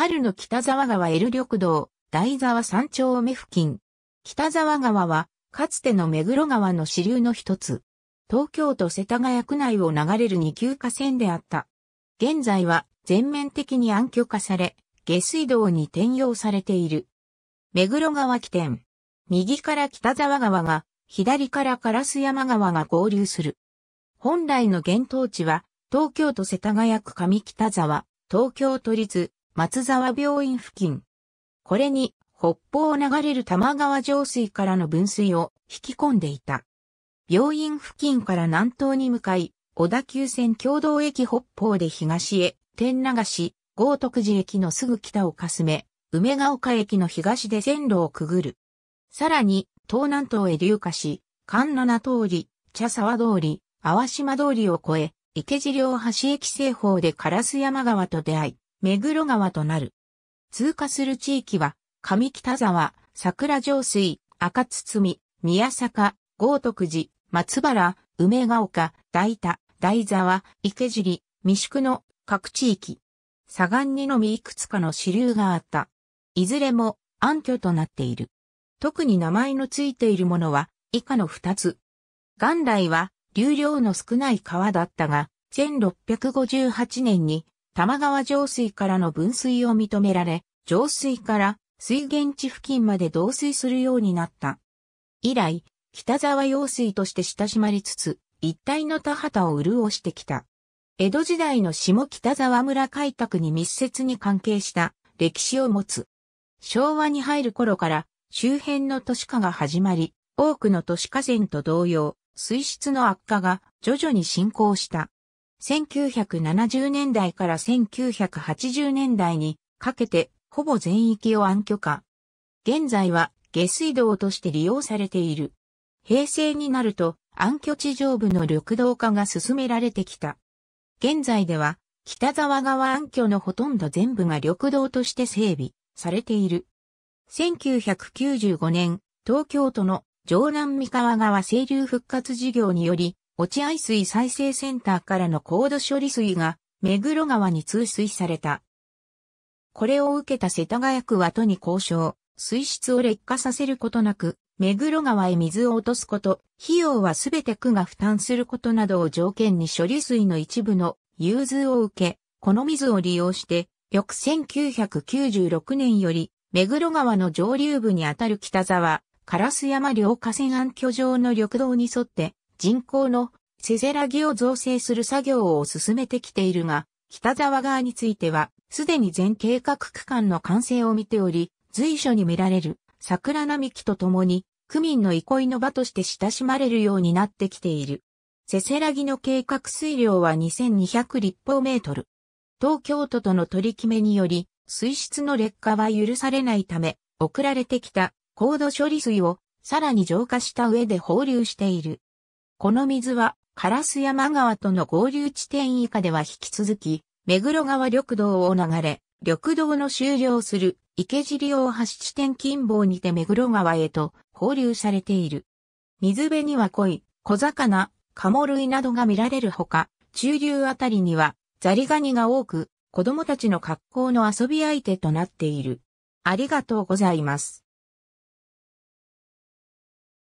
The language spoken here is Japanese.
春の北沢川 L 緑道、大沢山頂目付近。北沢川は、かつての目黒川の支流の一つ。東京都世田谷区内を流れる二級河川であった。現在は全面的に暗渠化され、下水道に転用されている。目黒川起点。右から北沢川が、左から烏山川が合流する。本来の源頭地は、東京都世田谷区上北沢、東京都立、松沢病院付近。これに、北方を流れる玉川上水からの分水を引き込んでいた。病院付近から南東に向かい、小田急線共同駅北方で東へ、天流し、豪徳寺駅のすぐ北をかすめ、梅ヶ丘駅の東で線路をくぐる。さらに、東南東へ流下し、神七通り、茶沢通り、淡島通りを越え、池尻大橋駅西方で烏山川と出会い、目黒川となる。通過する地域は、上北沢、桜上水、赤堤、宮坂、豪徳寺、松原、梅ヶ丘、大田、大沢、池尻、三宿の各地域。左岸にのみいくつかの支流があった。いずれも暗渠となっている。特に名前のついているものは以下の二つ。元来は流量の少ない川だったが、1658年に玉川上水からの分水を認められ、上水から水源地付近まで導水するようになった。以来、北沢用水として親しまれつつ、一帯の田畑を潤してきた。江戸時代の下北沢村開拓に密接に関係した歴史を持つ。昭和に入る頃から周辺の都市化が始まり、多くの都市河川と同様、水質の悪化が徐々に進行した。1970年代から1980年代にかけてほぼ全域を暗挙化。現在は下水道として利用されている。平成になると暗挙地上部の緑道化が進められてきた。現在では北沢川暗挙のほとんど全部が緑道として整備されている。1995年、東京都の城南三河川清流復活事業により、落合水再生センターからの高度処理水が目黒川に通水された。これを受けた世田谷区は都に交渉、水質を劣化させることなく、目黒川へ水を落とすこと、費用はすべて区が負担することなどを条件に処理水の一部の融通を受け、この水を利用して、翌1996年より、目黒川の上流部にあたる北沢、烏山両河川暗居場の緑道に沿って、人口のせせらぎを造成する作業を進めてきているが、北沢川については、すでに全計画区間の完成を見ており、随所に見られる桜並木とともに、区民の憩いの場として親しまれるようになってきている。せせらぎの計画水量は2200立方メートル。東京都との取り決めにより、水質の劣化は許されないため、送られてきた高度処理水をさらに浄化した上で放流している。この水は、カラス山川との合流地点以下では引き続き、目黒川緑道を流れ、緑道の終了する池尻大橋地点近傍にて目黒川へと放流されている。水辺には鯉、小魚、カモ類などが見られるほか、中流あたりにはザリガニが多く、子供たちの格好の遊び相手となっている。ありがとうございます。